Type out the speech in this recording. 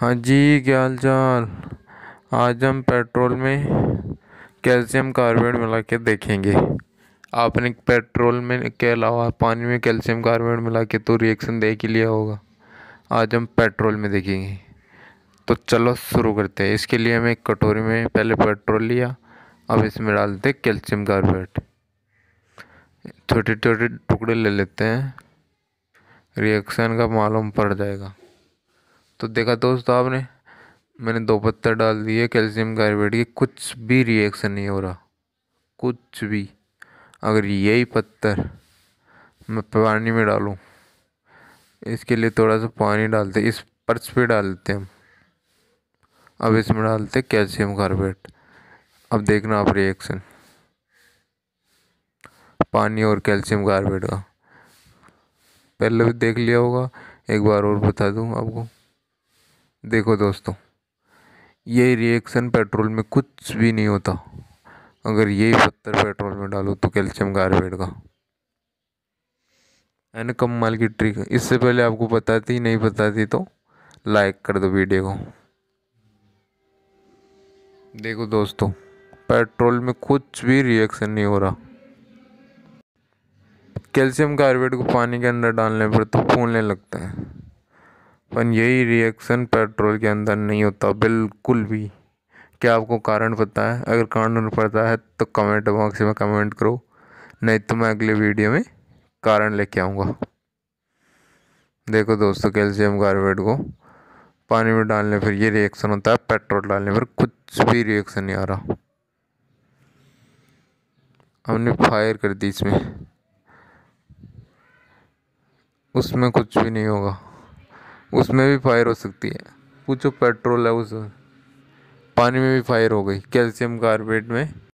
हाँ जी क्या हाल चाल आज हम पेट्रोल में कैल्शियम कार्बेट मिला के देखेंगे आपने पेट्रोल में के अलावा पानी में कैल्शियम कार्बेट मिला के तो रिएक्शन देख ही लिया होगा आज हम पेट्रोल में देखेंगे तो चलो शुरू करते हैं इसके लिए हमें एक कटोरी में पहले पेट्रोल लिया अब इसमें डालते कैल्शियम कार्बेट छोटे छोटे टुकड़े ले लेते हैं रिएक्शन का मालूम पड़ जाएगा तो देखा दोस्तों आपने मैंने दो पत्थर डाल दिए कैल्शियम कार्बेट के कुछ भी रिएक्शन नहीं हो रहा कुछ भी अगर यही पत्थर मैं पानी में डालूँ इसके लिए थोड़ा सा पानी डालते इस पर्च पे डालते हम अब इसमें डालते कैल्शियम कार्बेट अब देखना आप रिएक्शन पानी और कैल्शियम कार्बेट का पहले भी देख लिया होगा एक बार और बता दूं आपको देखो दोस्तों ये रिएक्शन पेट्रोल में कुछ भी नहीं होता अगर यही पत्थर पेट्रोल में डालो तो कैल्शियम कार्बेट का एन कम माल की ट्रिक इससे पहले आपको पता थी नहीं पता थी तो लाइक कर दो वीडियो को देखो दोस्तों पेट्रोल में कुछ भी रिएक्शन नहीं हो रहा कैल्शियम कार्बेट को पानी के अंदर डालने पर तो फूलने लगता है पर यही रिएक्शन पेट्रोल के अंदर नहीं होता बिल्कुल भी क्या आपको कारण पता है अगर कारण पता है तो कमेंट बॉक्स में कमेंट करो नहीं तो मैं अगले वीडियो में कारण लेके आऊँगा देखो दोस्तों कैल्शियम कार्बेट को पानी में डालने पर ये रिएक्शन होता है पेट्रोल डालने पर कुछ भी रिएक्शन नहीं आ रहा हमने फायर कर दी इसमें उसमें कुछ भी नहीं होगा उसमें भी फायर हो सकती है पूछो पेट्रोल है उस पानी में भी फायर हो गई कैल्शियम कार्बेट में